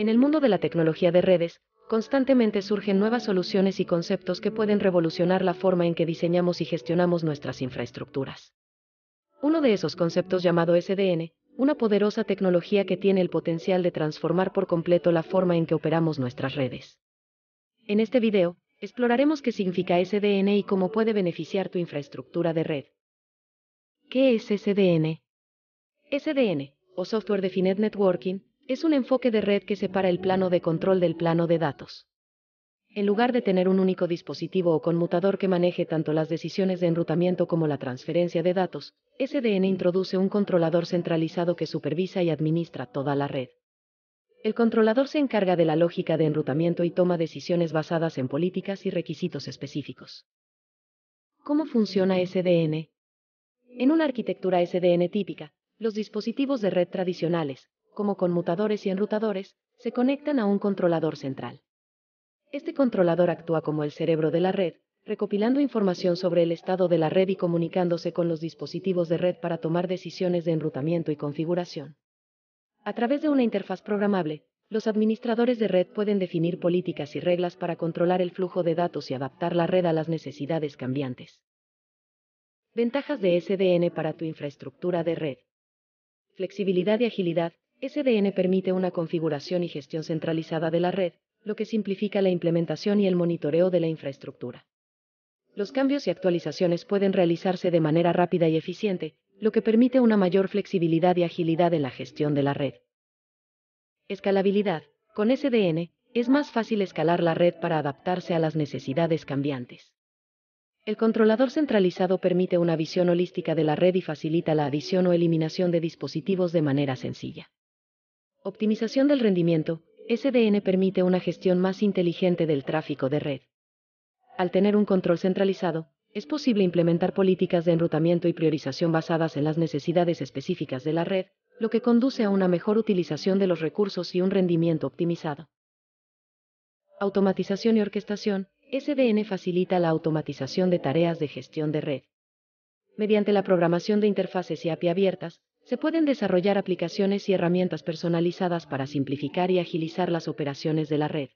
En el mundo de la tecnología de redes, constantemente surgen nuevas soluciones y conceptos que pueden revolucionar la forma en que diseñamos y gestionamos nuestras infraestructuras. Uno de esos conceptos llamado SDN, una poderosa tecnología que tiene el potencial de transformar por completo la forma en que operamos nuestras redes. En este video, exploraremos qué significa SDN y cómo puede beneficiar tu infraestructura de red. ¿Qué es SDN? SDN, o Software Defined Networking, es un enfoque de red que separa el plano de control del plano de datos. En lugar de tener un único dispositivo o conmutador que maneje tanto las decisiones de enrutamiento como la transferencia de datos, SDN introduce un controlador centralizado que supervisa y administra toda la red. El controlador se encarga de la lógica de enrutamiento y toma decisiones basadas en políticas y requisitos específicos. ¿Cómo funciona SDN? En una arquitectura SDN típica, los dispositivos de red tradicionales, como conmutadores y enrutadores, se conectan a un controlador central. Este controlador actúa como el cerebro de la red, recopilando información sobre el estado de la red y comunicándose con los dispositivos de red para tomar decisiones de enrutamiento y configuración. A través de una interfaz programable, los administradores de red pueden definir políticas y reglas para controlar el flujo de datos y adaptar la red a las necesidades cambiantes. Ventajas de SDN para tu infraestructura de red. Flexibilidad y agilidad. SDN permite una configuración y gestión centralizada de la red, lo que simplifica la implementación y el monitoreo de la infraestructura. Los cambios y actualizaciones pueden realizarse de manera rápida y eficiente, lo que permite una mayor flexibilidad y agilidad en la gestión de la red. Escalabilidad. Con SDN, es más fácil escalar la red para adaptarse a las necesidades cambiantes. El controlador centralizado permite una visión holística de la red y facilita la adición o eliminación de dispositivos de manera sencilla. Optimización del rendimiento. SDN permite una gestión más inteligente del tráfico de red. Al tener un control centralizado, es posible implementar políticas de enrutamiento y priorización basadas en las necesidades específicas de la red, lo que conduce a una mejor utilización de los recursos y un rendimiento optimizado. Automatización y orquestación. SDN facilita la automatización de tareas de gestión de red. Mediante la programación de interfaces y API abiertas, se pueden desarrollar aplicaciones y herramientas personalizadas para simplificar y agilizar las operaciones de la red.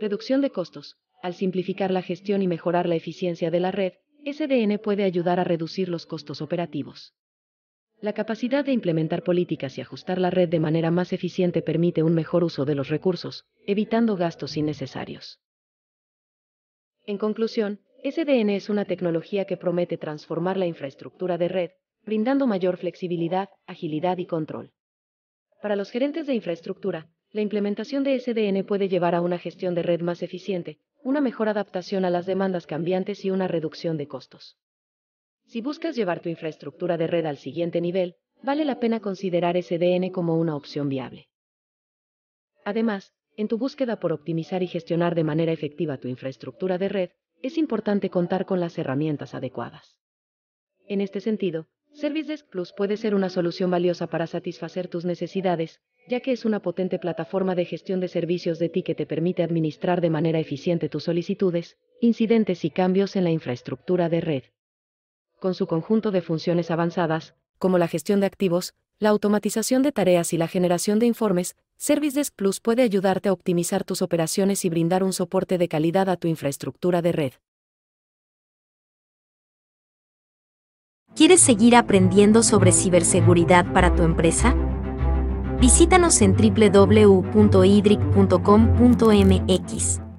Reducción de costos. Al simplificar la gestión y mejorar la eficiencia de la red, SDN puede ayudar a reducir los costos operativos. La capacidad de implementar políticas y ajustar la red de manera más eficiente permite un mejor uso de los recursos, evitando gastos innecesarios. En conclusión, SDN es una tecnología que promete transformar la infraestructura de red, brindando mayor flexibilidad, agilidad y control. Para los gerentes de infraestructura, la implementación de SDN puede llevar a una gestión de red más eficiente, una mejor adaptación a las demandas cambiantes y una reducción de costos. Si buscas llevar tu infraestructura de red al siguiente nivel, vale la pena considerar SDN como una opción viable. Además, en tu búsqueda por optimizar y gestionar de manera efectiva tu infraestructura de red, es importante contar con las herramientas adecuadas. En este sentido, Service Desk Plus puede ser una solución valiosa para satisfacer tus necesidades, ya que es una potente plataforma de gestión de servicios de ti que te permite administrar de manera eficiente tus solicitudes, incidentes y cambios en la infraestructura de red. Con su conjunto de funciones avanzadas, como la gestión de activos, la automatización de tareas y la generación de informes, Service Desk Plus puede ayudarte a optimizar tus operaciones y brindar un soporte de calidad a tu infraestructura de red. ¿Quieres seguir aprendiendo sobre ciberseguridad para tu empresa? Visítanos en www.idric.com.mx.